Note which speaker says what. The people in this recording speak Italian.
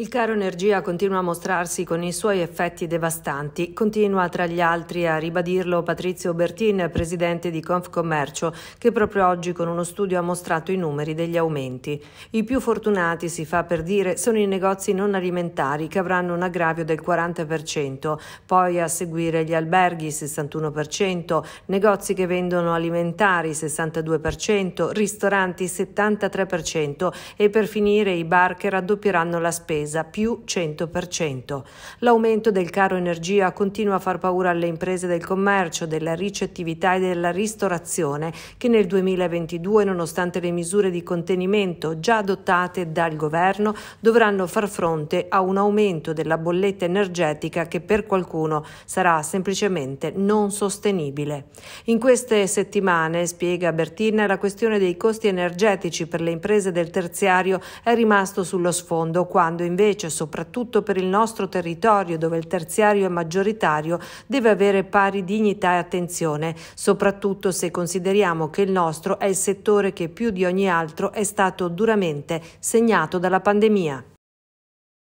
Speaker 1: Il caro energia continua a mostrarsi con i suoi effetti devastanti. Continua tra gli altri a ribadirlo Patrizio Bertin, presidente di Confcommercio, che proprio oggi con uno studio ha mostrato i numeri degli aumenti. I più fortunati, si fa per dire, sono i negozi non alimentari che avranno un aggravio del 40%, poi a seguire gli alberghi 61%, negozi che vendono alimentari 62%, ristoranti 73% e per finire i bar che raddoppieranno la spesa impresa, più 100%. L'aumento del caro energia continua a far paura alle imprese del commercio, della ricettività e della ristorazione, che nel 2022, nonostante le misure di contenimento già adottate dal governo, dovranno far fronte a un aumento della bolletta energetica che per qualcuno sarà semplicemente non sostenibile. In queste settimane, spiega Bertin, la questione dei costi energetici per le imprese del terziario è rimasto sullo sfondo quando invece invece, soprattutto per il nostro territorio dove il terziario è maggioritario, deve avere pari dignità e attenzione, soprattutto se consideriamo che il nostro è il settore che più di ogni altro è stato duramente segnato dalla pandemia.